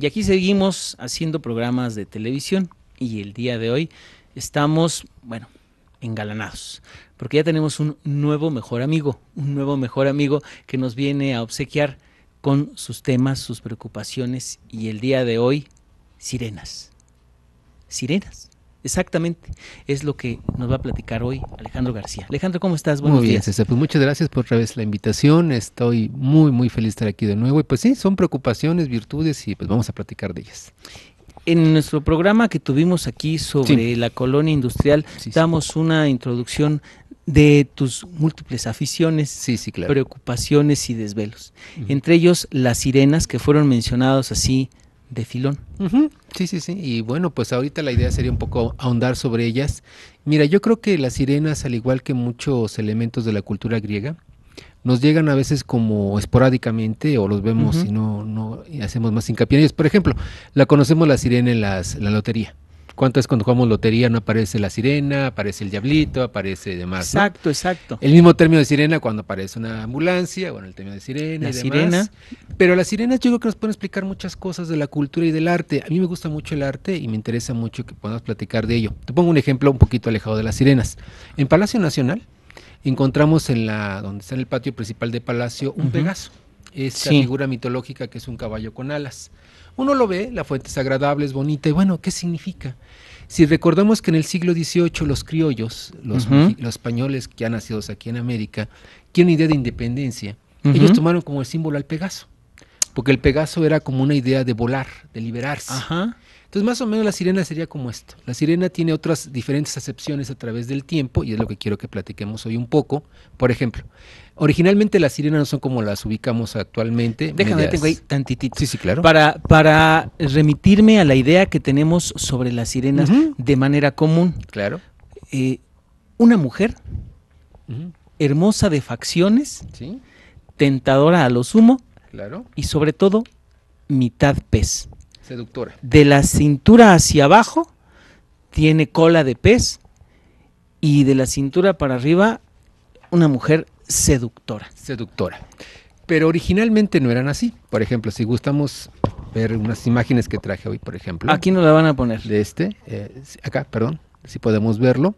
Y aquí seguimos haciendo programas de televisión y el día de hoy estamos, bueno, engalanados, porque ya tenemos un nuevo mejor amigo, un nuevo mejor amigo que nos viene a obsequiar con sus temas, sus preocupaciones y el día de hoy, sirenas. Sirenas, exactamente, es lo que nos va a platicar hoy Alejandro García. Alejandro, ¿cómo estás? Buenos muy bien, días. pues muchas gracias por otra vez la invitación, estoy muy, muy feliz de estar aquí de nuevo y pues sí, son preocupaciones, virtudes y pues vamos a platicar de ellas en nuestro programa que tuvimos aquí sobre la colonia industrial, damos una introducción de tus múltiples aficiones, preocupaciones y desvelos. Entre ellos las sirenas que fueron mencionados así de filón. Sí, sí, sí. Y bueno, pues ahorita la idea sería un poco ahondar sobre ellas. Mira, yo creo que las sirenas, al igual que muchos elementos de la cultura griega, nos llegan a veces como esporádicamente o los vemos y no, no hacemos más hincapié ellos. Por ejemplo, la conocemos la sirena en las, la lotería. ¿Cuántas cuando jugamos lotería no aparece la sirena, aparece el diablito, aparece demás? Exacto, exacto. El mismo término de sirena cuando aparece una ambulancia, bueno, el término de sirena. y demás. sirena. Pero las sirenas yo creo que nos pueden explicar muchas cosas de la cultura y del arte. A mí me gusta mucho el arte y me interesa mucho que podamos platicar de ello. Te pongo un ejemplo un poquito alejado de las sirenas. En Palacio Nacional, encontramos en la donde está en el patio principal de Palacio un Pegaso, esta figura mitológica que es un caballo con alas. Uno lo ve, la fuente es agradable, es bonita y bueno, ¿qué significa? Si recordamos que en el siglo XVIII los criollos, los, españoles que han nacido aquí en América, tienen idea de independencia, ellos tomaron como el símbolo al Pegaso, porque el Pegaso era como una idea de volar, de liberarse. Ajá. Entonces, más o menos la sirena sería como esto. La sirena tiene otras diferentes acepciones a través del tiempo y es lo que quiero que platiquemos hoy un poco. Por ejemplo, originalmente las sirenas no son como las ubicamos actualmente. Déjame, tengo ahí tantitito. Sí, sí, claro. Para, para remitirme a la idea que tenemos sobre las sirenas de manera común. Claro. Eh, una mujer hermosa de facciones, tentadora a lo sumo claro. y sobre todo mitad pez. Seductora. De la cintura hacia abajo tiene cola de pez y de la cintura para arriba una mujer seductora. Seductora. Pero originalmente no eran así. Por ejemplo, si gustamos ver unas imágenes que traje hoy, por ejemplo. Aquí nos la van a poner. De este, eh, acá, perdón si podemos verlo.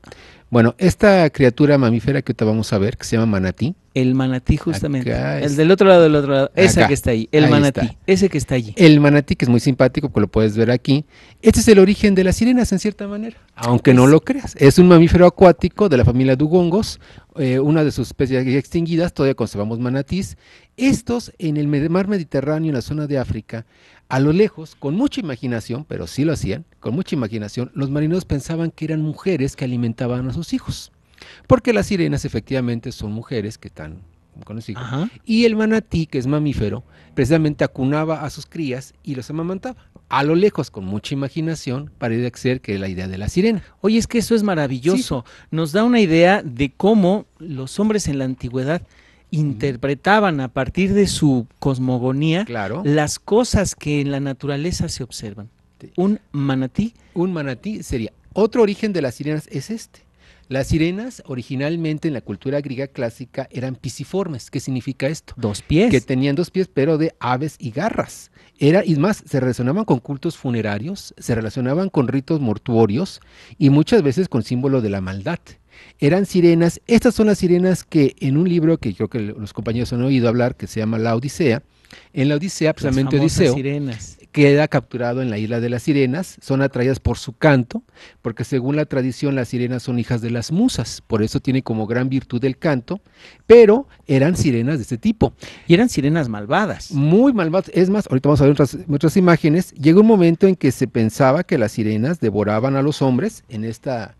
Bueno, esta criatura mamífera que te vamos a ver, que se llama manatí. El manatí, justamente. el del otro lado del otro lado. Ese que está ahí. El manatí. Ese que está allí. El manatí, que es muy simpático, que lo puedes ver aquí. Este es el origen de las sirenas, en cierta manera. Aunque no lo creas. Es un mamífero acuático de la familia Dugongos. Eh, una de sus especies extinguidas, todavía conservamos manatís. Estos en el mar Mediterráneo, en la zona de África, a lo lejos, con mucha imaginación, pero sí lo hacían, con mucha imaginación, los marineros pensaban que eran mujeres que alimentaban a sus hijos. Porque las sirenas efectivamente son mujeres que están con los hijos. Y el manatí, que es mamífero, precisamente acunaba a sus crías y los amamantaba. A lo lejos, con mucha imaginación, parece ser que la idea de la sirena. Oye, es que eso es maravilloso. Nos da una idea de cómo los hombres en la antigüedad interpretaban a partir de su cosmogonía las cosas que en la naturaleza se observan. Un manatí. Un manatí sería. Otro origen de las sirenas es este. Las sirenas originalmente en la cultura griega clásica eran pisciformes. ¿Qué significa esto? Dos pies. Que tenían dos pies, pero de aves y garras. Era, y más, se relacionaban con cultos funerarios, se relacionaban con ritos mortuorios y muchas veces con símbolo de la maldad eran sirenas. Estas son las sirenas que en un libro que creo que los compañeros han oído hablar, que se llama La Odisea, en la Odisea, precisamente Odiseo, sirenas. queda capturado en la isla de las sirenas, son atraídas por su canto, porque según la tradición las sirenas son hijas de las musas, por eso tiene como gran virtud el canto, pero eran sirenas de este tipo. Y eran sirenas malvadas. Muy malvadas, es más, ahorita vamos a ver otras, otras imágenes, llega un momento en que se pensaba que las sirenas devoraban a los hombres en esta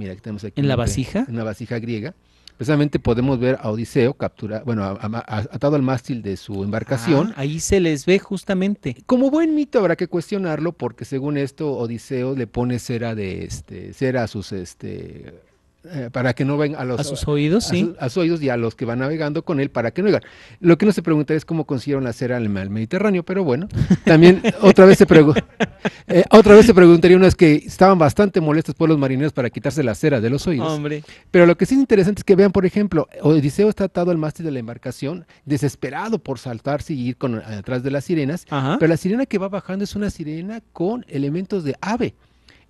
Mira, aquí tenemos aquí. ¿En la vasija? En vasija griega. Precisamente podemos ver a Odiseo captura, bueno, atado al mástil de su embarcación. Ah, ahí se les ve justamente. Como buen mito habrá que cuestionarlo porque según esto Odiseo le pone cera de este cera a sus este eh, para que no ven a los sus oídos, sí. a, oídos y a los que van navegando con él para que no oigan. Lo que no se pregunta es cómo consiguieron hacer al, el Mediterráneo, pero bueno, también otra vez se eh, otra vez se preguntaría uno es que estaban bastante molestos por los marineros para quitarse la cera de los oídos. Hombre. Pero lo que sí es interesante es que vean, por ejemplo, Odiseo está atado al mástil de la embarcación, desesperado por saltarse y ir con, atrás de las sirenas, pero la sirena que va bajando es una sirena con elementos de ave.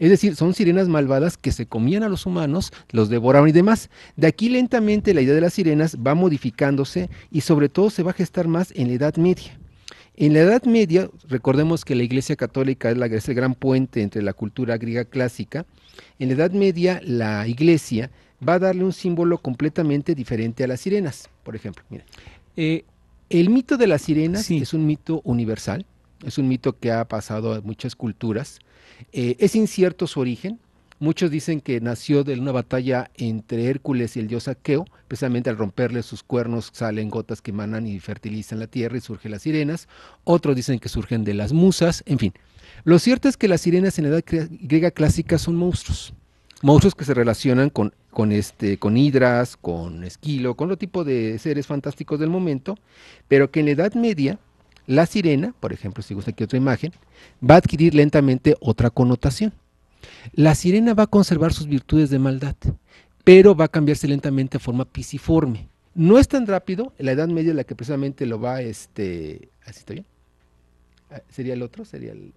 Es decir, son sirenas malvadas que se comían a los humanos, los devoraban y demás. De aquí lentamente la idea de las sirenas va modificándose y sobre todo se va a gestar más en la Edad Media. En la Edad Media, recordemos que la Iglesia Católica es, la, el gran puente entre la cultura griega clásica, en la Edad Media la Iglesia va a darle un símbolo completamente diferente a las sirenas, por ejemplo. Eh, el mito de las sirenas es un mito universal, es un mito que ha pasado a muchas culturas. Eh, es incierto su origen. Muchos dicen que nació de una batalla entre Hércules y el dios Aqueo. Precisamente al romperle sus cuernos salen gotas que manan y fertilizan la tierra y surgen las sirenas. Otros dicen que surgen de las musas. En fin, lo cierto es que las sirenas en la edad griega clásica son monstruos. Monstruos que se relacionan con, este, con hidras, con esquilo, con lo tipo de seres fantásticos del momento, pero que en la Edad Media la sirena, por ejemplo, si gusta aquí otra imagen, va a adquirir lentamente otra connotación. La sirena va a conservar sus virtudes de maldad, pero va a cambiarse lentamente a forma pisiforme. No es tan rápido, la Edad Media es la que precisamente lo va, este, así estoy bien, ah, sería el otro, sería el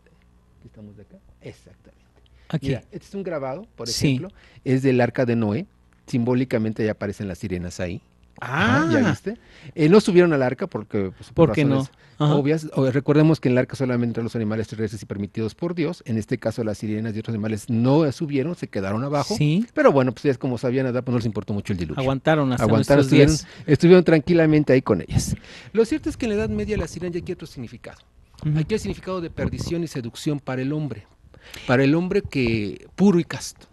estamos de acá, exactamente. Aquí. este es un grabado, por ejemplo, es del Arca de Noé, simbólicamente ya aparecen las sirenas ahí. Ah. ¿Ya viste? Eh, no subieron al arca porque, pues, por, no? obvias. recordemos que en el arca solamente los animales terrestres y permitidos por Dios, en este caso las sirenas y otros animales no subieron, se quedaron abajo. Pero bueno, pues ellas como sabían nada, pues no les importó mucho el diluvio. Aguantaron hasta Aguantaron, estuvieron, estuvieron tranquilamente ahí con ellas. Lo cierto es que en la Edad Media la sirena ya tiene otro significado. Aquí el significado de perdición y seducción para el hombre. Para el hombre que puro y casto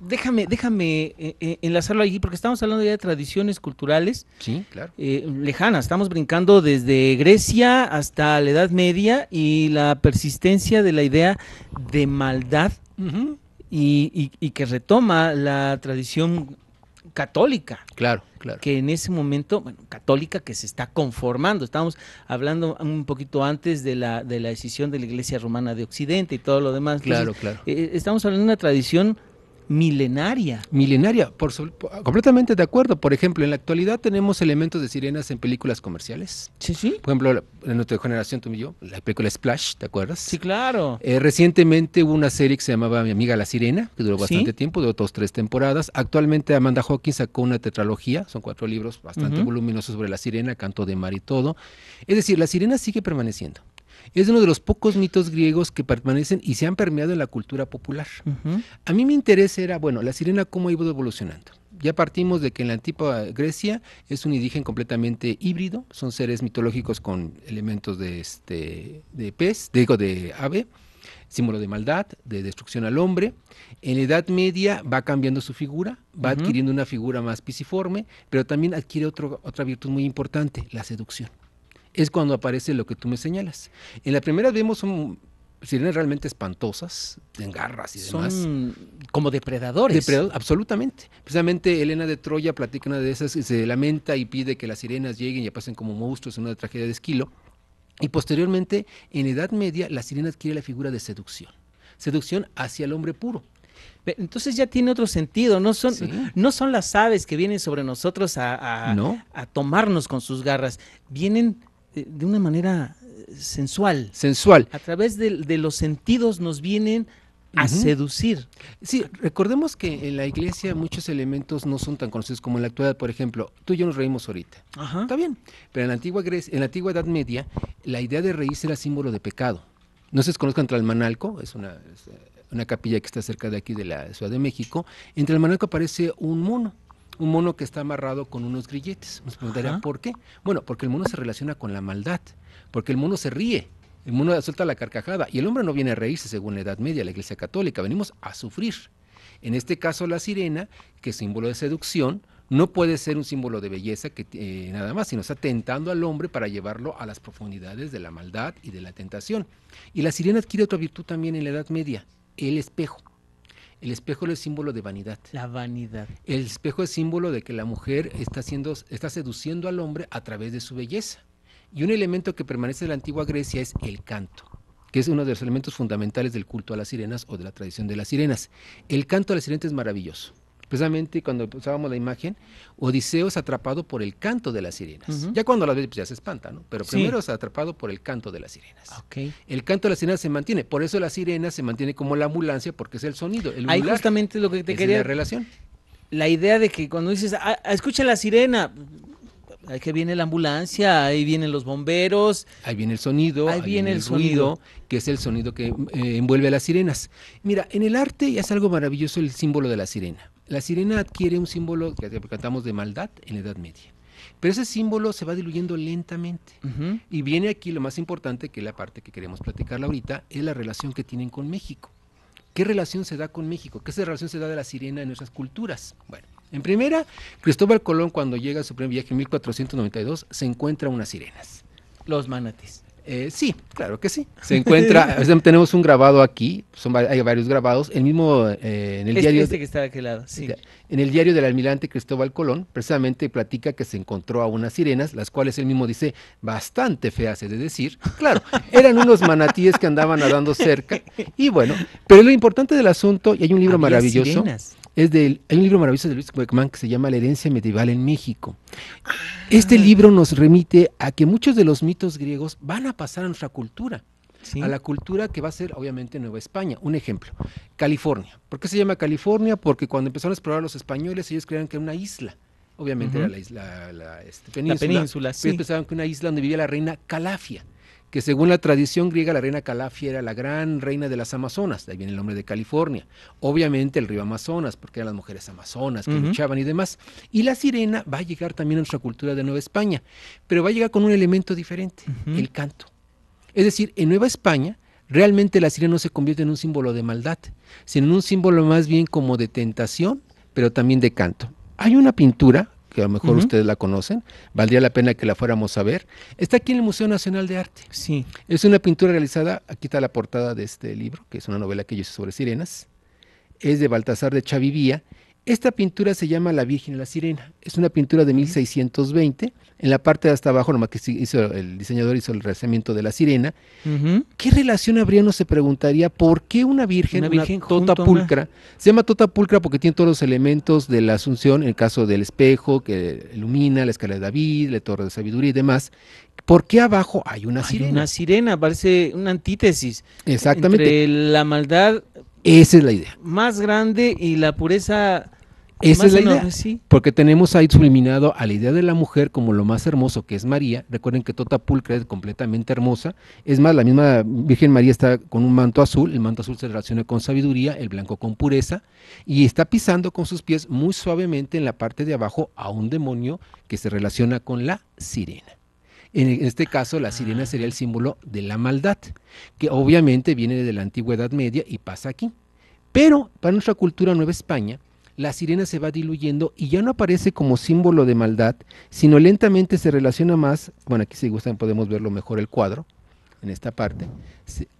déjame, déjame eh, eh, enlazarlo allí, porque estamos hablando ya de tradiciones culturales. Sí, claro. Eh, lejanas, estamos brincando desde Grecia hasta la Edad Media y la persistencia de la idea de maldad y, que retoma la tradición católica. Claro, claro. Que en ese momento, bueno, católica que se está conformando. Estamos hablando un poquito antes de la, de la decisión de la Iglesia Romana de Occidente y todo lo demás. Claro, claro. estamos hablando de una tradición milenaria. Milenaria, por, completamente de acuerdo. Por ejemplo, en la actualidad tenemos elementos de sirenas en películas comerciales. Sí, sí. Por ejemplo, en nuestra generación, tú y yo, la película Splash, ¿te acuerdas? Sí, claro. Eh, recientemente hubo una serie que se llamaba Mi amiga la sirena, que duró bastante tiempo, de dos, tres temporadas. Actualmente Amanda Hawkins sacó una tetralogía, son cuatro libros bastante voluminosos sobre la sirena, canto de mar y todo. Es decir, la sirena sigue permaneciendo es uno de los pocos mitos griegos que permanecen y se han permeado en la cultura popular. A mí mi interés era, bueno, la sirena cómo ido evolucionando. Ya partimos de que en la antigua Grecia es un indígena completamente híbrido, son seres mitológicos con elementos de, este, de pez, digo, de ave, símbolo de maldad, de destrucción al hombre. En la Edad Media va cambiando su figura, va adquiriendo una figura más pisiforme, pero también adquiere otro, otra virtud muy importante, la seducción es cuando aparece lo que tú me señalas. En la primera vemos son sirenas realmente espantosas, en garras y demás. como depredadores. absolutamente. Precisamente Elena de Troya platica una de esas, se lamenta y pide que las sirenas lleguen y pasen como monstruos en una tragedia de esquilo. Y posteriormente, en Edad Media, la sirena adquiere la figura de seducción. Seducción hacia el hombre puro. Entonces ya tiene otro sentido, no son, no son las aves que vienen sobre nosotros a, a tomarnos con sus garras, vienen eh, de una manera eh, sensual. Sensual. A través de, los sentidos nos vienen a seducir. Sí, recordemos que en la iglesia muchos elementos no son tan conocidos como en la actualidad. Por ejemplo, tú y yo nos reímos ahorita. Está bien. Pero en la antigua en la antigua Edad Media, la idea de reírse era símbolo de pecado. No se desconozcan entre el manalco, es eh, una capilla que está cerca de aquí de la Ciudad de México. entre el manalco aparece un mono un mono que está amarrado con unos grilletes. Nos ¿por qué? Bueno, porque el mono se relaciona con la maldad, porque el mono se ríe, el mono suelta la carcajada y el hombre no viene a reírse según la Edad Media, la Iglesia Católica, venimos a sufrir. En este caso, la sirena, que es símbolo de seducción, no puede ser un símbolo de belleza que eh, nada más, sino está tentando al hombre para llevarlo a las profundidades de la maldad y de la tentación. Y la sirena adquiere otra virtud también en la Edad Media, el espejo. El espejo es símbolo de vanidad. La vanidad. El espejo es símbolo de que la mujer está, haciendo, está seduciendo al hombre a través de su belleza. Y un elemento que permanece de la antigua Grecia es el canto, que es uno de los elementos fundamentales del culto a las sirenas o de la tradición de las sirenas. El canto a las sirenas es maravilloso precisamente cuando usábamos la imagen, Odiseo es atrapado por el canto de las sirenas. Ya cuando las ves, pues ya se espanta, ¿no? Pero primero es atrapado por el canto de las sirenas. El canto de las sirenas se mantiene, por eso la sirena se mantiene como la ambulancia, porque es el sonido. El Ahí justamente lo que te quería. La relación. La idea de que cuando dices, ah, ah, escucha la sirena, ahí que viene la ambulancia, ahí vienen los bomberos. Ahí viene el sonido, ahí, viene, el, sonido. que es el sonido que eh, envuelve a las sirenas. Mira, en el arte es algo maravilloso el símbolo de la sirena. La sirena adquiere un símbolo que cantamos de maldad en la Edad Media. Pero ese símbolo se va diluyendo lentamente. Y viene aquí lo más importante, que es la parte que queremos platicar ahorita, es la relación que tienen con México. ¿Qué relación se da con México? ¿Qué relación se da de la sirena en nuestras culturas? Bueno, en primera, Cristóbal Colón cuando llega a su primer viaje en 1492 se encuentra unas sirenas. Los manatis. Eh, sí, claro que sí. Se encuentra, tenemos un grabado aquí, son, hay varios grabados, el mismo eh, en el este, diario... Este que lado, En el diario del almirante Cristóbal Colón, precisamente platica que se encontró a unas sirenas, las cuales él mismo dice bastante feas, de decir, claro, eran unos manatíes que andaban nadando cerca, y bueno, pero lo importante del asunto, y hay un libro maravilloso es del, hay un libro maravilloso de Luis Beckman que se llama La herencia medieval en México. Ah. Este libro nos remite a que muchos de los mitos griegos van a pasar a nuestra cultura. a la cultura que va a ser obviamente Nueva España. Un ejemplo, California. ¿Por qué se llama California? Porque cuando empezaron a explorar los españoles, ellos creían que era una isla. Obviamente era la isla, la, este, península. La sí. pensaban que una isla donde vivía la reina Calafia que según la tradición griega la reina Calafia era la gran reina de las Amazonas, de ahí viene el nombre de California. Obviamente el río Amazonas, porque eran las mujeres amazonas que luchaban y demás. Y la sirena va a llegar también a nuestra cultura de Nueva España, pero va a llegar con un elemento diferente, el canto. Es decir, en Nueva España realmente la sirena no se convierte en un símbolo de maldad, sino en un símbolo más bien como de tentación, pero también de canto. Hay una pintura que a lo mejor ustedes la conocen, valdría la pena que la fuéramos a ver. Está aquí en el Museo Nacional de Arte. Sí. Es una pintura realizada, aquí está la portada de este libro, que es una novela que yo hice sobre sirenas. Es de Baltasar de Chavivía esta pintura se llama La Virgen y la Sirena. Es una pintura de 1620. En la parte de hasta abajo, nomás que hizo, el diseñador hizo el rezamiento de la sirena. ¿Qué relación habría, no se preguntaría, por qué una virgen, una, virgen tota pulcra? Se llama tota pulcra porque tiene todos los elementos de la Asunción, en el caso del espejo que ilumina, la escala de David, la torre de sabiduría y demás. ¿Por qué abajo hay una sirena? Una sirena, parece una antítesis. Exactamente. Entre la maldad. Esa es la idea. Más grande y la pureza esa es la idea. Porque tenemos ahí subliminado a la idea de la mujer como lo más hermoso que es María. Recuerden que Tota Pulcra es completamente hermosa. Es más, la misma Virgen María está con un manto azul. El manto azul se relaciona con sabiduría, el blanco con pureza. Y está pisando con sus pies muy suavemente en la parte de abajo a un demonio que se relaciona con la sirena. En este caso, la sirena ah. sería el símbolo de la maldad, que obviamente viene de la antigüedad media y pasa aquí. Pero para nuestra cultura Nueva España, la sirena se va diluyendo y ya no aparece como símbolo de maldad, sino lentamente se relaciona más, bueno, aquí si gustan podemos verlo mejor el cuadro, en esta parte,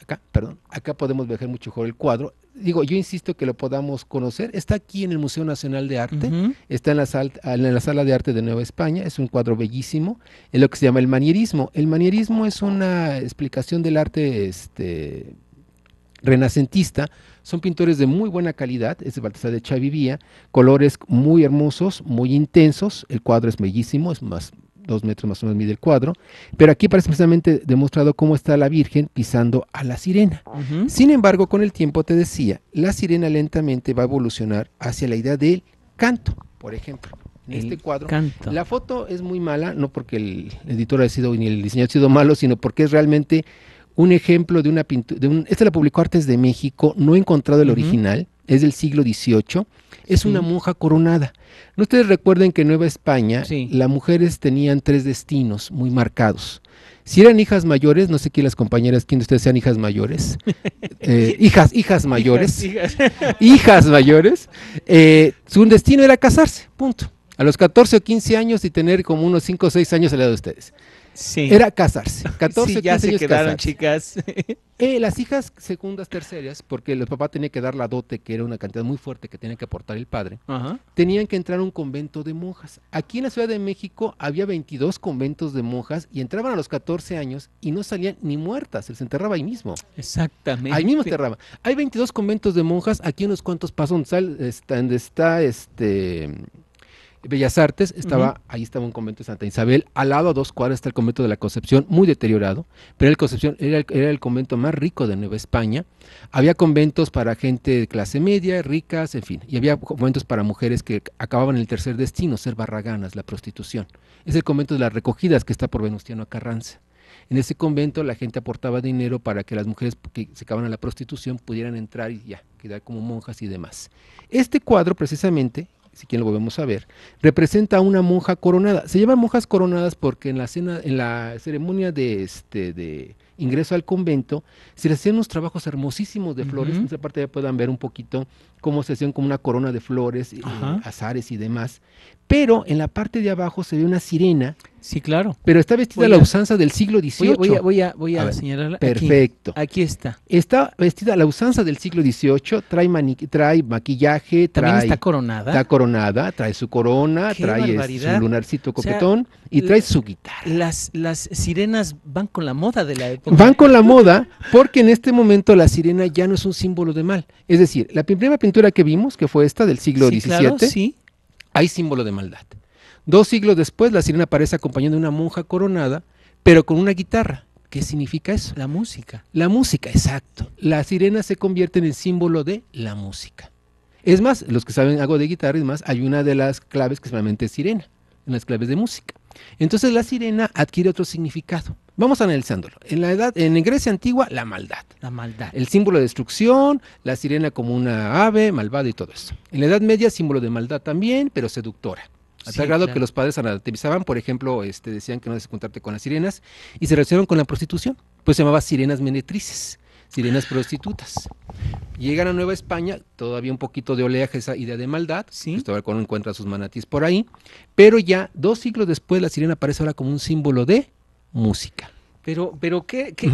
acá, perdón, acá podemos ver mucho mejor el cuadro, digo, yo insisto que lo podamos conocer, está aquí en el Museo Nacional de Arte, está en la, en la, Sala de Arte de Nueva España, es un cuadro bellísimo, es lo que se llama el manierismo, el manierismo es una explicación del arte, este, renacentista. Son pintores de muy buena calidad, es de Baltasar de Chavivía, colores muy hermosos, muy intensos, el cuadro es bellísimo, es más dos metros más o menos mide el cuadro, pero aquí parece precisamente demostrado cómo está la Virgen pisando a la sirena. Sin embargo, con el tiempo te decía, la sirena lentamente va a evolucionar hacia la idea del canto, por ejemplo. En este cuadro, la foto es muy mala, no porque el editor ha sido ni el diseño ha sido malo, sino porque es realmente un ejemplo de una pintura, un, esta la publicó Artes de México, no he encontrado el original, es del siglo XVIII, es una monja coronada. No ustedes recuerden que en Nueva España las mujeres tenían tres destinos muy marcados. Si eran hijas mayores, no sé quién las compañeras, quién de ustedes sean hijas mayores, eh, hijas, hijas mayores, hijas, mayores, eh, su destino era casarse, punto. A los 14 o 15 años y tener como unos 5 o 6 años a lado edad de ustedes. Era casarse. 14 ya se quedaron chicas. Eh, las hijas segundas, terceras, porque el papá tenía que dar la dote, que era una cantidad muy fuerte que tenía que aportar el padre, tenían que entrar a un convento de monjas. Aquí en la Ciudad de México había 22 conventos de monjas y entraban a los 14 años y no salían ni muertas, se enterraba ahí mismo. Exactamente. Ahí mismo enterraba. Hay 22 conventos de monjas, aquí unos cuantos pasos donde está, está este Bellas Artes, estaba, ahí estaba un convento de Santa Isabel, al lado a dos cuadras está el convento de la Concepción, muy deteriorado, pero el Concepción era el, era el convento más rico de Nueva España. Había conventos para gente de clase media, ricas, en fin, y había conventos para mujeres que acababan el tercer destino, ser barraganas, la prostitución. Es el convento de las recogidas que está por Venustiano Carranza. En ese convento la gente aportaba dinero para que las mujeres que se acaban a la prostitución pudieran entrar y ya, quedar como monjas y demás. Este cuadro precisamente si quieren lo volvemos a ver, representa a una monja coronada. Se llaman monjas coronadas porque en la cena, en la ceremonia de este de ingreso al convento, se les hacían unos trabajos hermosísimos de flores. En esa parte ya puedan ver un poquito cómo se hacían como una corona de flores, azares y demás. Pero en la parte de abajo se ve una sirena Sí, claro. Pero está vestida a la usanza del siglo XVIII. Voy a, voy a, señalarla. Perfecto. Aquí, está. Está vestida a la usanza del siglo XVIII, trae, maquillaje, trae... También está coronada. Está coronada, trae su corona, trae este, su lunarcito coquetón, y trae su guitarra. Las, las sirenas van con la moda de la época. Van con la moda porque en este momento la sirena ya no es un símbolo de mal. Es decir, la primera pintura que vimos, que fue esta del siglo XVII, sí. hay símbolo de maldad. Dos siglos después, la sirena aparece acompañando de una monja coronada, pero con una guitarra. ¿Qué significa eso? La música. La música, exacto. La sirena se convierte en el símbolo de la música. Es más, los que saben algo de guitarra, es más, hay una de las claves que solamente es sirena, en las claves de música. Entonces la sirena adquiere otro significado. Vamos analizándolo. En la edad, en Grecia antigua, la maldad. La maldad. El símbolo de destrucción, la sirena como una ave malvada y todo eso. En la Edad Media, símbolo de maldad también, pero seductora. A grado que los padres anatomizaban, por ejemplo, este, decían que no debes juntarte con las sirenas y se relacionaron con la prostitución, pues se llamaba sirenas menetrices sirenas prostitutas. Llegan a Nueva España, todavía un poquito de oleaje esa idea de maldad, ¿Sí? Pues Cristóbal encuentra sus manatís por ahí, pero ya dos siglos después la sirena aparece ahora como un símbolo de música. Pero, pero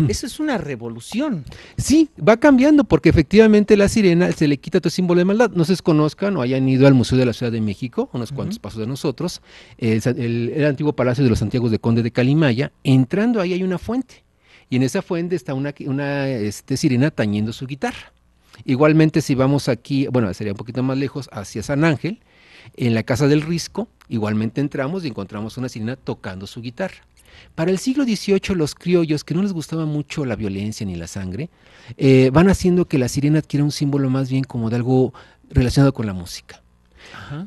eso es una revolución. Sí, va cambiando porque efectivamente la sirena se le quita todo símbolo de maldad. No se conozcan o hayan ido al Museo de la Ciudad de México, unos cuantos pasos de nosotros, el, antiguo Palacio de los Santiago de Conde de Calimaya. Entrando ahí hay una fuente y en esa fuente está una, una este, sirena tañendo su guitarra. Igualmente si vamos aquí, bueno, sería un poquito más lejos, hacia San Ángel, en la Casa del Risco, igualmente entramos y encontramos una sirena tocando su guitarra. Para el siglo XVIII los criollos, que no les gustaba mucho la violencia ni la sangre, eh, van haciendo que la sirena adquiera un símbolo más bien como de algo relacionado con la música.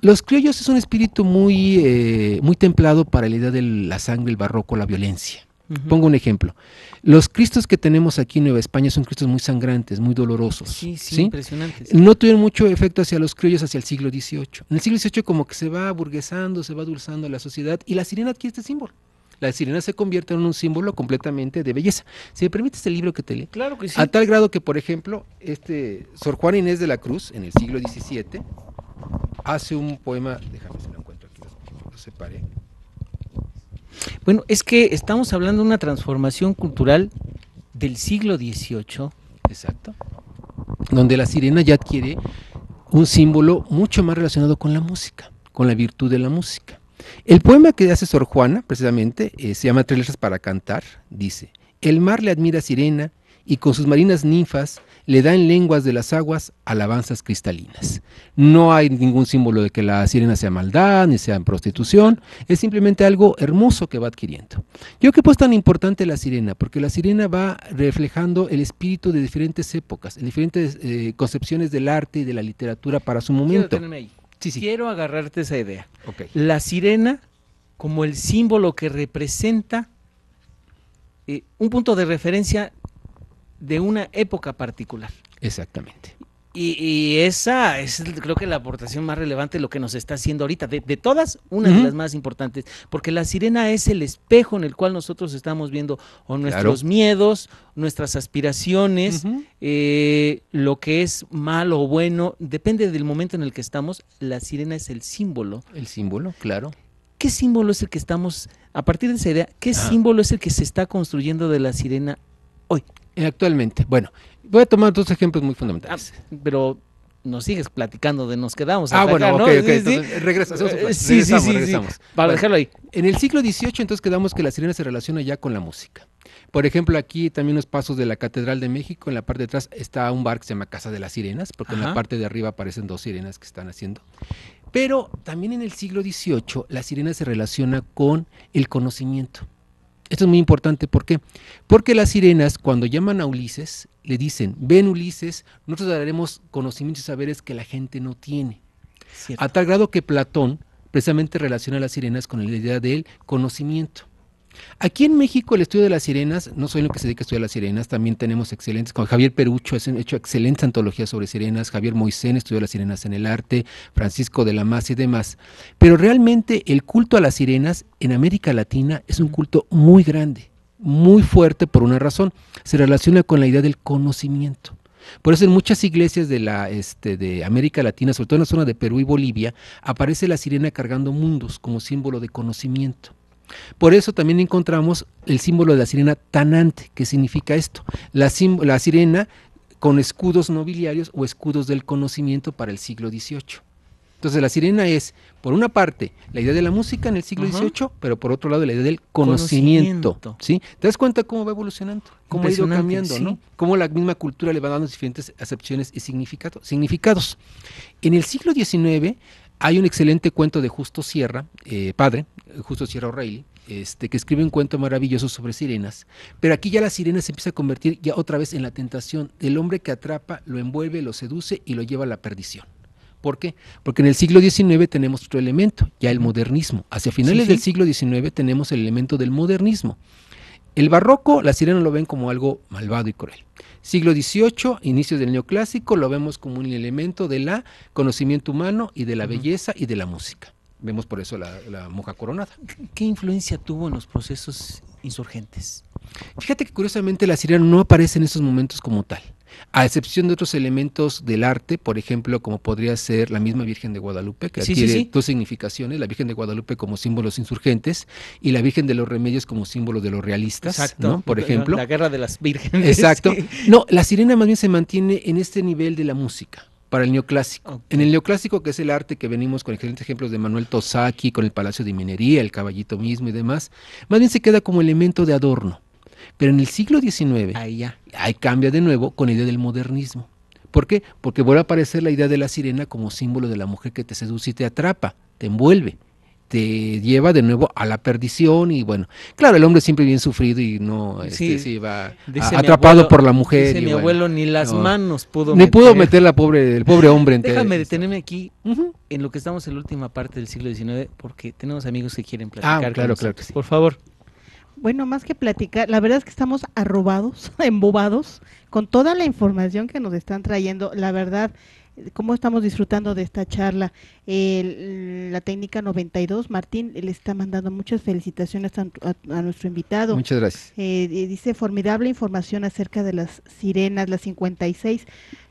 Los criollos es un espíritu muy, eh, muy templado para la idea de la sangre, el barroco, la violencia. Pongo un ejemplo. Los cristos que tenemos aquí en Nueva España son cristos muy sangrantes, muy dolorosos. Sí, impresionantes. No tuvieron mucho efecto hacia los criollos hacia el siglo XVIII. En el siglo XVIII como que se va burguesando, se va dulzando la sociedad y la sirena adquiere este símbolo la sirena se convierte en un símbolo completamente de belleza. Si me permites el libro que te leí. Claro A tal grado que, por ejemplo, este Sor Juan Inés de la Cruz, en el siglo XVII, hace un poema, déjame si lo encuentro aquí, lo Bueno, es que estamos hablando de una transformación cultural del siglo XVIII. Exacto. Donde la sirena ya adquiere un símbolo mucho más relacionado con la música, con la virtud de la música. El poema que hace Sor Juana, precisamente, eh, se llama Tres letras para cantar, dice, el mar le admira sirena y con sus marinas ninfas le da en lenguas de las aguas alabanzas cristalinas. No hay ningún símbolo de que la sirena sea maldad ni sea prostitución, es simplemente algo hermoso que va adquiriendo. Yo creo que pues tan importante la sirena, porque la sirena va reflejando el espíritu de diferentes épocas, en diferentes eh, concepciones del arte y de la literatura para su momento. Quiero agarrarte esa idea. La sirena como el símbolo que representa eh, un punto de referencia de una época particular. Exactamente. Y, esa es, creo que, la aportación más relevante de lo que nos está haciendo ahorita. De, todas, una de las más importantes. Porque la sirena es el espejo en el cual nosotros estamos viendo o nuestros miedos, nuestras aspiraciones, eh, lo que es malo o bueno. Depende del momento en el que estamos. La sirena es el símbolo. El símbolo, claro. ¿Qué símbolo es el que estamos, a partir de esa idea, qué ah. símbolo es el que se está construyendo de la sirena hoy? Eh, actualmente. Bueno, Voy a tomar dos ejemplos muy fundamentales. Ah, pero nos sigues platicando de nos quedamos. Ah, bueno, ok, ok. Eh, sí, sí, sí, regresamos. Para dejarlo ahí. En el siglo XVIII, entonces quedamos que la sirena se relaciona ya con la música. Por ejemplo, aquí también unos pasos de la Catedral de México, en la parte de atrás está un bar que se llama Casa de las Sirenas, porque en la parte de arriba aparecen dos sirenas que están haciendo. Pero también en el siglo XVIII, la sirena se relaciona con el conocimiento. Esto es muy importante, ¿por qué? Porque las sirenas, cuando llaman a Ulises, le dicen, ven Ulises, nosotros daremos conocimientos y saberes que la gente no tiene. A tal grado que Platón precisamente relaciona a las sirenas con la idea del conocimiento. Aquí en México, el estudio de las sirenas, no soy lo que se dedica a estudiar las sirenas, también tenemos excelentes, con Javier Perucho, ha hecho excelentes antologías sobre sirenas, Javier Moisén estudió las sirenas en el arte, Francisco de la Maza y demás. Pero realmente el culto a las sirenas en América Latina es un culto muy grande, muy fuerte por una razón, se relaciona con la idea del conocimiento. Por eso en muchas iglesias de, la, este, de América Latina, sobre todo en la zona de Perú y Bolivia, aparece la sirena cargando mundos como símbolo de conocimiento. Por eso también encontramos el símbolo de la sirena tanante, que significa esto. La, sirena con escudos nobiliarios o escudos del conocimiento para el siglo XVIII. Entonces la sirena es, por una parte, la idea de la música en el siglo XVIII, pero por otro lado la idea del conocimiento, ¿Te das cuenta cómo va evolucionando? Cómo ha ido cambiando, Cómo la misma cultura le va dando diferentes acepciones y significados. En el siglo XIX hay un excelente cuento de Justo Sierra, eh, padre, Justo Sierra O'Reilly, este, que escribe un cuento maravilloso sobre sirenas, pero aquí ya la sirena se empieza a convertir ya otra vez en la tentación. del hombre que atrapa lo envuelve, lo seduce y lo lleva a la perdición. ¿Por qué? Porque en el siglo XIX tenemos otro elemento, ya el modernismo. Hacia finales del siglo XIX tenemos el elemento del modernismo. El barroco, la sirena lo ven como algo malvado y cruel. Siglo XVIII, inicios del neoclásico, lo vemos como un elemento del conocimiento humano y de la belleza y de la música. Vemos por eso la, la monja coronada. ¿Qué influencia tuvo en los procesos insurgentes? Fíjate que curiosamente la sirena no aparece en esos momentos como tal a excepción de otros elementos del arte, por ejemplo, como podría ser la misma Virgen de Guadalupe, que sí, dos significaciones, la Virgen de Guadalupe como símbolos insurgentes y la Virgen de los Remedios como símbolo de los realistas, Exacto. Por ejemplo. La guerra de las vírgenes. Exacto. No, la sirena más bien se mantiene en este nivel de la música para el neoclásico. En el neoclásico, que es el arte que venimos con excelentes ejemplos de Manuel Tosaki, con el Palacio de Minería, el Caballito mismo y demás, más bien se queda como elemento de adorno. Pero en el siglo XIX Ahí ya. hay cambia de nuevo con la idea del modernismo. ¿Por qué? Porque vuelve a aparecer la idea de la sirena como símbolo de la mujer que te seduce y te atrapa, te envuelve, te lleva de nuevo a la perdición y bueno, claro, el hombre siempre bien sufrido y no este, sí va atrapado por la mujer. mi abuelo ni las manos pudo ni pudo meter la pobre el pobre hombre. entero. Déjame detenerme aquí en lo que estamos en la última parte del siglo XIX porque tenemos amigos que quieren ah, platicar. Ah, claro, claro. sí. Por favor. Bueno, más que platicar, la verdad es que estamos arrobados, embobados, con toda la información que nos están trayendo. La verdad, cómo estamos disfrutando de esta charla. la técnica 92, Martín, le está mandando muchas felicitaciones a, nuestro invitado. Muchas gracias. Eh, dice, formidable información acerca de las sirenas, las 56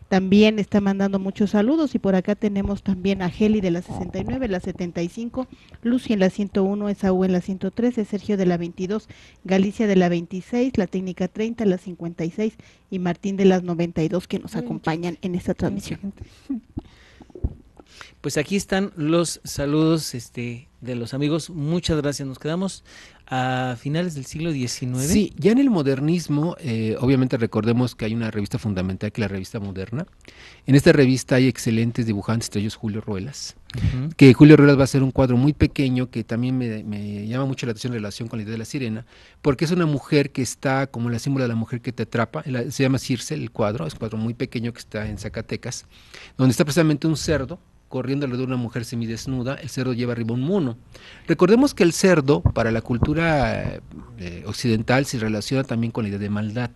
también está mandando muchos saludos y por acá tenemos también a Geli de la 69, la 75, Lucy en la 101, Esaú en la 113, Sergio de la 22, Galicia de la 26, la técnica 30, la 56 y Martín de las 92 que nos acompañan en esta transmisión. Pues aquí están los saludos este, de los amigos. Muchas gracias. Nos quedamos a finales del siglo XIX. Sí, ya en el modernismo, eh, obviamente recordemos que hay una revista fundamental que es la revista moderna. En esta revista hay excelentes dibujantes, entre ellos Julio Ruelas, que Julio Ruelas va a hacer un cuadro muy pequeño que también me, me, llama mucho la atención en relación con la idea de la sirena, porque es una mujer que está como la símbolo de la mujer que te atrapa, se llama Circe el cuadro, es un cuadro muy pequeño que está en Zacatecas, donde está precisamente un cerdo corriendo alrededor de una mujer semidesnuda, el cerdo lleva arriba un mono. Recordemos que el cerdo, para la cultura eh, occidental, se relaciona también con la idea de maldad,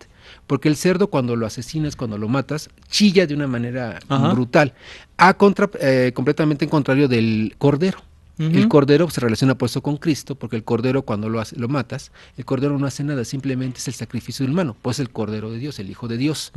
porque el cerdo cuando lo asesinas, cuando lo matas, chilla de una manera brutal, a eh, completamente en contrario del cordero. El cordero se relaciona por eso con Cristo, porque el cordero cuando lo, lo matas, el cordero no hace nada, simplemente es el sacrificio humano, pues el cordero de Dios, el Hijo de Dios.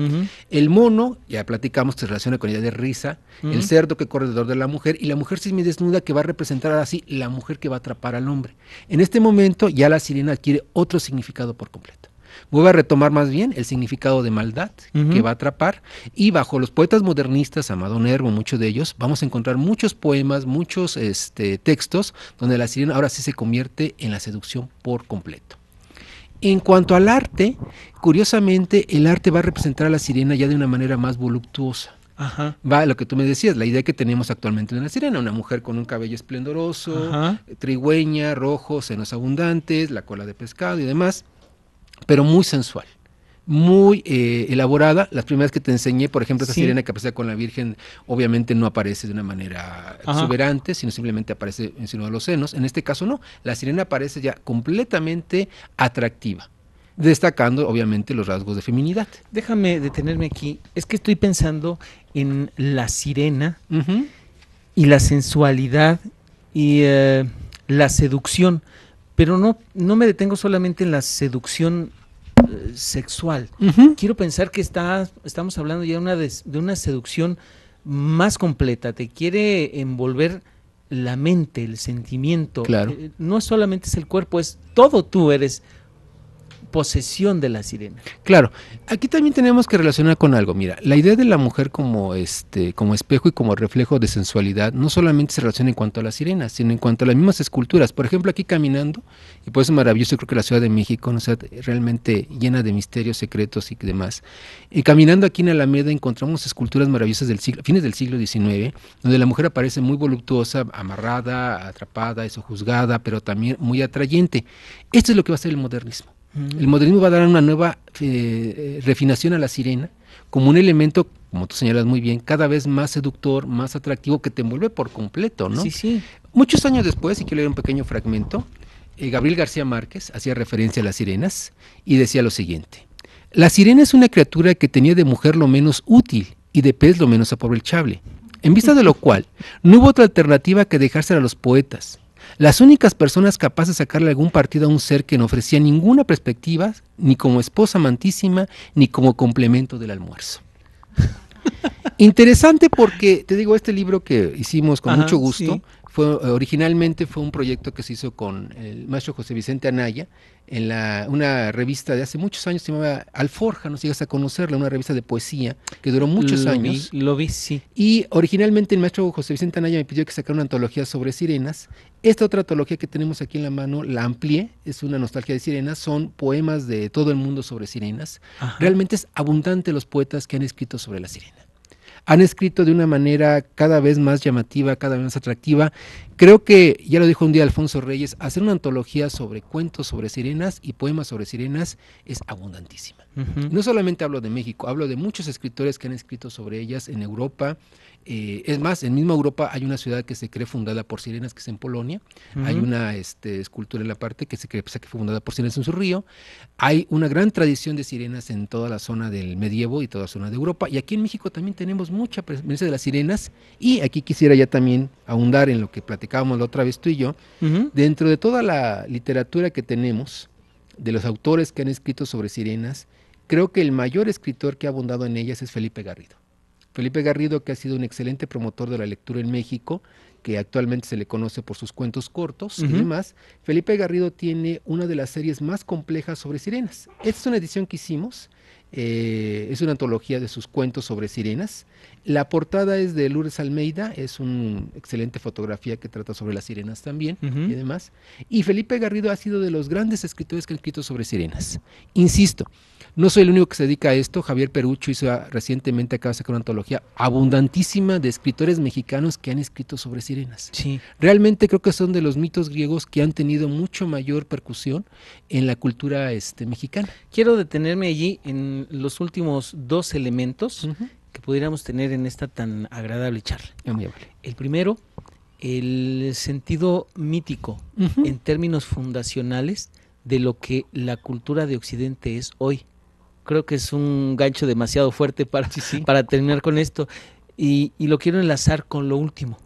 El mono, ya platicamos, se relaciona con la idea de risa, el cerdo que corre alrededor de la mujer y la mujer desnuda que va a representar así la mujer que va a atrapar al hombre. En este momento ya la sirena adquiere otro significado por completo. Vuelve a retomar más bien el significado de maldad que va a atrapar. Y bajo los poetas modernistas, Amado Nervo, muchos de ellos, vamos a encontrar muchos poemas, muchos este, textos donde la sirena ahora sí se convierte en la seducción por completo. En cuanto al arte, curiosamente el arte va a representar a la sirena ya de una manera más voluptuosa. Ajá. Va lo que tú me decías, la idea que tenemos actualmente de la sirena, una mujer con un cabello esplendoroso, trigüeña, rojo, senos abundantes, la cola de pescado y demás pero muy sensual muy eh, elaborada. Las primeras que te enseñé, por ejemplo, esa sirena que aparece con la Virgen, obviamente no aparece de una manera exuberante, sino simplemente aparece encima de los senos. En este caso no, la sirena aparece ya completamente atractiva, destacando obviamente los rasgos de feminidad. Déjame detenerme aquí, es que estoy pensando en la sirena y la sensualidad y eh, la seducción. Pero no, no me detengo solamente en la seducción eh, sexual. Quiero pensar que está, estamos hablando ya una de, una seducción más completa. Te quiere envolver la mente, el sentimiento. Claro. Eh, no solamente es el cuerpo, es todo tú eres posesión de la sirena. Claro, aquí también tenemos que relacionar con algo. Mira, la idea de la mujer como este, como espejo y como reflejo de sensualidad no solamente se relaciona en cuanto a las sirenas, sino en cuanto a las mismas esculturas. Por ejemplo, aquí caminando, y por eso es maravilloso, creo que la Ciudad de México, no realmente llena de misterios, secretos y demás. Y caminando aquí en Alameda encontramos esculturas maravillosas del siglo, fines del siglo XIX, donde la mujer aparece muy voluptuosa, amarrada, atrapada, eso juzgada, pero también muy atrayente. Esto es lo que va a ser el modernismo el modernismo va a dar una nueva eh, eh, refinación a la sirena como un elemento, como tú señalas muy bien, cada vez más seductor, más atractivo, que te envuelve por completo, ¿no? Sí, sí. Muchos años después, y quiero leer un pequeño fragmento, eh, Gabriel García Márquez hacía referencia a las sirenas y decía lo siguiente. La sirena es una criatura que tenía de mujer lo menos útil y de pez lo menos aprovechable. En vista de lo cual, no hubo otra alternativa que dejársela a los poetas, las únicas personas capaces de sacarle algún partido a un ser que no ofrecía ninguna perspectiva, ni como esposa amantísima, ni como complemento del almuerzo. Interesante porque, te digo, este libro que hicimos con mucho gusto, originalmente fue un proyecto que se hizo con el maestro José Vicente Anaya en la, una revista de hace muchos años, se llamaba Alforja, no llegas a conocerla, una revista de poesía que duró muchos años. lo vi, sí. Y originalmente el maestro José Vicente Anaya me pidió que sacara una antología sobre sirenas. Esta otra antología que tenemos aquí en la mano la amplié, es una nostalgia de sirenas, son poemas de todo el mundo sobre sirenas. Realmente es abundante los poetas que han escrito sobre las sirenas han escrito de una manera cada vez más llamativa, cada vez más atractiva. Creo que, ya lo dijo un día Alfonso Reyes, hacer una antología sobre cuentos sobre sirenas y poemas sobre sirenas es abundantísima. No solamente hablo de México, hablo de muchos escritores que han escrito sobre ellas en Europa, eh, es más, en misma Europa hay una ciudad que se cree fundada por sirenas, que es en Polonia. Hay una este, escultura en la parte que se cree pues, que fue fundada por sirenas en su río. Hay una gran tradición de sirenas en toda la zona del medievo y toda la zona de Europa. Y aquí en México también tenemos mucha presencia de las sirenas. Y aquí quisiera ya también ahondar en lo que platicábamos la otra vez tú y yo. Dentro de toda la literatura que tenemos, de los autores que han escrito sobre sirenas, creo que el mayor escritor que ha abundado en ellas es Felipe Garrido. Felipe Garrido, que ha sido un excelente promotor de la lectura en México, que actualmente se le conoce por sus cuentos cortos y demás, Felipe Garrido tiene una de las series más complejas sobre sirenas. Esta es una edición que hicimos, eh, es una antología de sus cuentos sobre sirenas. La portada es de Lourdes Almeida, es una excelente fotografía que trata sobre las sirenas también y demás. Y Felipe Garrido ha sido de los grandes escritores que han escrito sobre sirenas. Insisto, no soy el único que se dedica a esto. Javier Perucho hizo ah, recientemente, acaba de una antología abundantísima de escritores mexicanos que han escrito sobre sirenas. Sí. Realmente creo que son de los mitos griegos que han tenido mucho mayor percusión en la cultura este, mexicana. Quiero detenerme allí en los últimos dos elementos que pudiéramos tener en esta tan agradable charla. El primero, el sentido mítico en términos fundacionales de lo que la cultura de Occidente es hoy creo que es un gancho demasiado fuerte para, para terminar con esto. Y, y, lo quiero enlazar con lo último.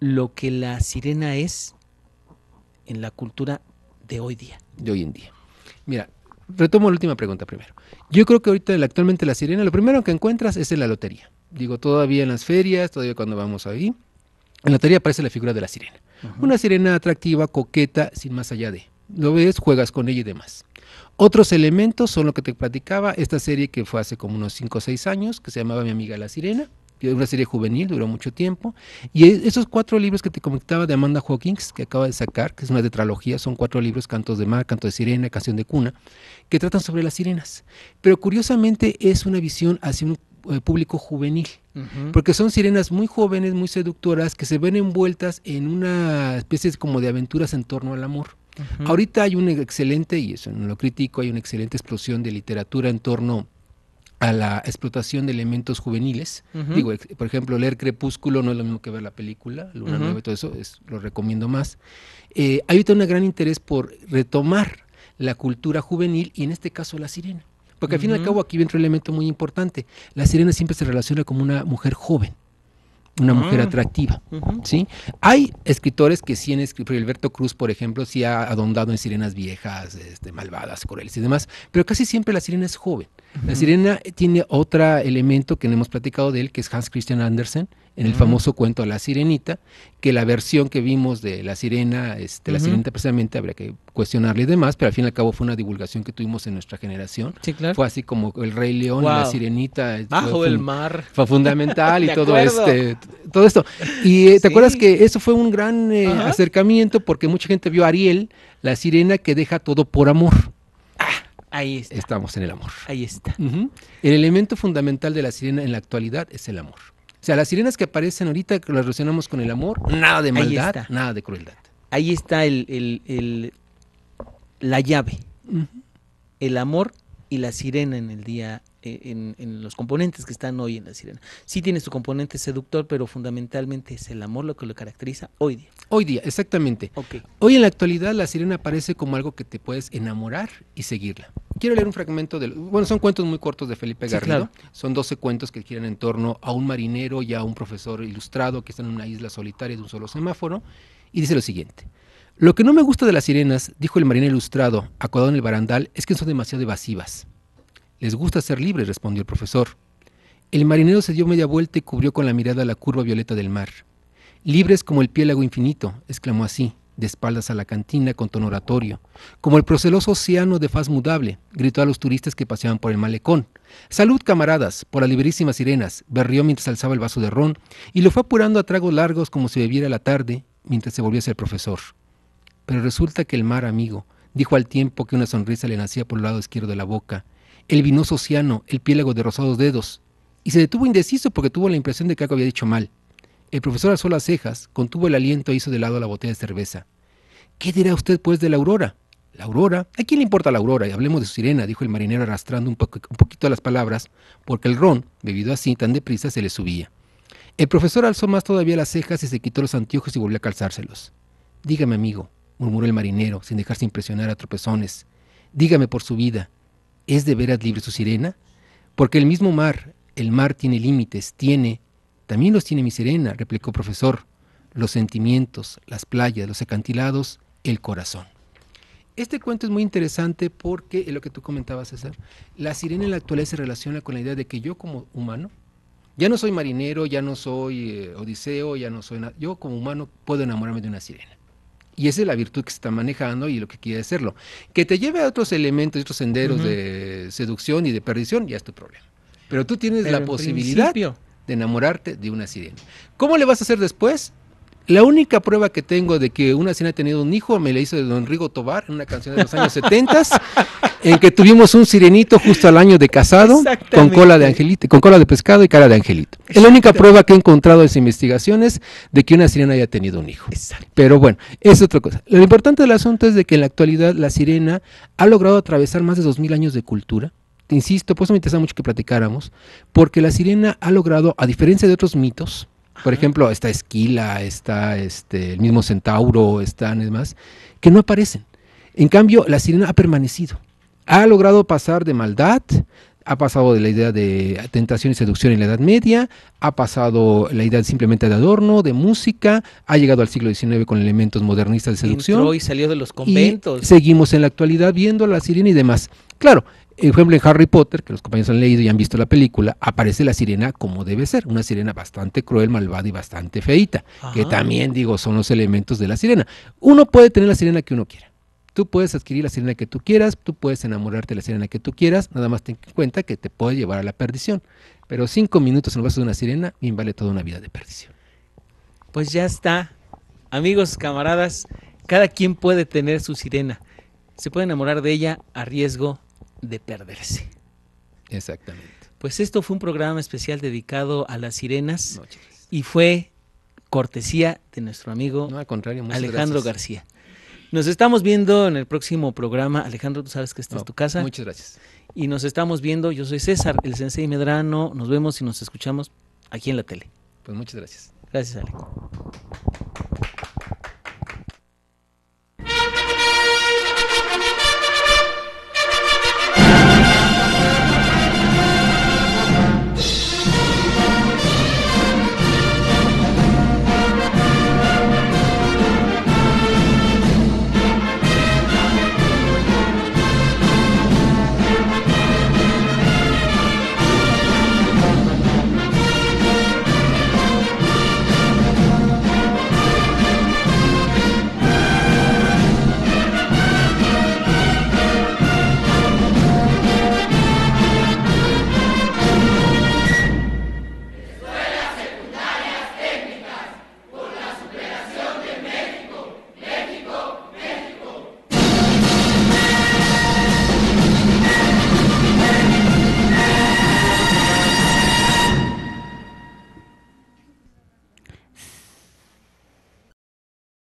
Lo que la sirena es en la cultura de hoy día. De hoy en día. Mira, retomo la última pregunta primero. Yo creo que ahorita actualmente la sirena, lo primero que encuentras es en la lotería. Digo, todavía en las ferias, todavía cuando vamos ahí, en la lotería aparece la figura de la sirena. Una sirena atractiva, coqueta, sin más allá de. Lo ves, juegas con ella y demás. Otros elementos son lo que te platicaba, esta serie que fue hace como unos 5 o 6 años, que se llamaba Mi amiga la sirena, que es una serie juvenil, duró mucho tiempo. Y e, esos cuatro libros que te comentaba de Amanda Hawkins, que acaba de sacar, que es una tetralogía, son cuatro libros, Cantos de Mar, Canto de Sirena, Canción de Cuna, que tratan sobre las sirenas. Pero curiosamente es una visión hacia un eh, público juvenil, porque son sirenas muy jóvenes, muy seductoras, que se ven envueltas en una especie como de aventuras en torno al amor. Ahorita hay un excelente, y eso no lo critico, hay una excelente explosión de literatura en torno a la explotación de elementos juveniles. Digo, por ejemplo, leer Crepúsculo no es lo mismo que ver la película, Luna Nueva y todo eso, es, lo recomiendo más. Eh, hay ahorita un gran interés por retomar la cultura juvenil y en este caso la sirena. Porque al fin y al cabo aquí viene un elemento muy importante. La sirena siempre se relaciona como una mujer joven una ah. mujer atractiva, ¿sí? Hay escritores que sí han escrito, Alberto Cruz, por ejemplo, sí ha adondado en sirenas viejas, este, malvadas, corales y demás, pero casi siempre la sirena es joven. La sirena tiene otro elemento que no hemos platicado de él, que es Hans Christian Andersen, en el famoso cuento La Sirenita, que la versión que vimos de La Sirena, este, La Sirenita precisamente, habría que cuestionarle y demás, pero al fin y al cabo fue una divulgación que tuvimos en nuestra generación. claro. Fue así como El Rey León, y La Sirenita. Bajo eh, el mar. Fue fundamental y todo, este, todo esto. Y eh, te acuerdas que eso fue un gran eh, acercamiento porque mucha gente vio a Ariel, La Sirena que deja todo por amor. Ah, ahí está. Estamos en el amor. Ahí está. El elemento fundamental de la sirena en la actualidad es el amor. O sea, las sirenas que aparecen ahorita, que las relacionamos con el amor, nada de maldad, nada de crueldad. Ahí está el, el, la llave. El amor y la sirena en el día eh, en, los componentes que están hoy en la sirena. Sí tiene su componente seductor, pero fundamentalmente es el amor lo que lo caracteriza hoy día. Hoy día, exactamente. Hoy en la actualidad la sirena aparece como algo que te puedes enamorar y seguirla. Quiero leer un fragmento del Bueno, son cuentos muy cortos de Felipe Garrido. Son 12 cuentos que giran en torno a un marinero y a un profesor ilustrado que están en una isla solitaria de un solo semáforo. Y dice lo siguiente. Lo que no me gusta de las sirenas, dijo el marinero ilustrado, acodado en el barandal, es que son demasiado evasivas. Les gusta ser libres, respondió el profesor. El marinero se dio media vuelta y cubrió con la mirada la curva violeta del mar. Libres como el piélago infinito, exclamó así, de espaldas a la cantina con tono oratorio. Como el proceloso océano de faz mudable, gritó a los turistas que paseaban por el malecón. Salud, camaradas, por las liberísimas sirenas, berrió mientras alzaba el vaso de ron y lo fue apurando a tragos largos como si bebiera la tarde mientras se volvía el profesor. Pero resulta que el mar, amigo, dijo al tiempo que una sonrisa le nacía por el lado izquierdo de la boca, el vinoso ciano, el piélago de rosados dedos, y se detuvo indeciso porque tuvo la impresión de que algo había dicho mal. El profesor alzó las cejas, contuvo el aliento e hizo de lado la botella de cerveza. ¿Qué dirá usted, pues, de la aurora? La aurora. ¿A quién le importa la aurora? Y hablemos de sirena, dijo el marinero arrastrando un, un poquito las palabras, porque el ron, bebido así tan deprisa, se le subía. El profesor alzó más todavía las cejas y se quitó los anteojos y volvió a calzárselos. Dígame, amigo, murmuró el marinero, sin dejarse impresionar a tropezones. Dígame por su vida, ¿Es de veras libre su sirena? Porque el mismo mar, el mar tiene límites, tiene, también los tiene mi sirena, replicó el profesor, los sentimientos, las playas, los acantilados, el corazón. Este cuento es muy interesante porque, en lo que tú comentabas, César, la sirena en la actualidad se relaciona con la idea de que yo como humano, ya no soy marinero, ya no soy eh, Odiseo, ya no soy nada, yo como humano puedo enamorarme de una sirena. Y esa es la virtud que se está manejando y lo que quiere hacerlo. Que te lleve a otros elementos, otros senderos de seducción y de perdición, ya es tu problema. Pero tú tienes la posibilidad de enamorarte de una sirena. ¿Cómo le vas a hacer después? La única prueba que tengo de que una sirena ha tenido un hijo me la hizo Don Rigo Tobar en una canción de los años 70 en que tuvimos un sirenito justo al año de casado, con cola de angelito, con cola de pescado y cara de angelito. Es la única prueba que he encontrado en las investigaciones de que una sirena haya tenido un hijo. Pero bueno, es otra cosa. Lo importante del asunto es de que en la actualidad la sirena ha logrado atravesar más de 2.000 años de cultura. Insisto, por eso me interesa mucho que platicáramos, porque la sirena ha logrado, a diferencia de otros mitos, por ejemplo, está Esquila, está este, el mismo Centauro, están demás, que no aparecen. En cambio, la sirena ha permanecido ha logrado pasar de maldad, ha pasado de la idea de tentación y seducción en la Edad Media, ha pasado la idea simplemente de adorno, de música, ha llegado al siglo XIX con elementos modernistas de seducción. Entró y salió de los conventos. seguimos en la actualidad viendo a la sirena y demás. Claro, eh, ejemplo en Harry Potter, que los compañeros han leído y han visto la película, aparece la sirena como debe ser, una sirena bastante cruel, malvada y bastante feita, que también digo son los elementos de la sirena. Uno puede tener la sirena que uno quiera. Tú puedes adquirir la sirena que tú quieras, tú puedes enamorarte de la sirena que tú quieras, nada más ten en cuenta que te puede llevar a la perdición. Pero cinco minutos en el vaso de una sirena vale toda una vida de perdición. Pues ya está. Amigos, camaradas, cada quien puede tener su sirena. Se puede enamorar de ella a riesgo de perderse. Exactamente. Pues esto fue un programa especial dedicado a las sirenas y fue cortesía de nuestro amigo Alejandro García. Nos estamos viendo en el próximo programa. Alejandro, tú sabes que esta en es tu casa. Muchas gracias. Y nos estamos viendo. Yo soy César, el Sensei Medrano. Nos vemos y nos escuchamos aquí en la tele. Pues muchas gracias. Gracias, Ale.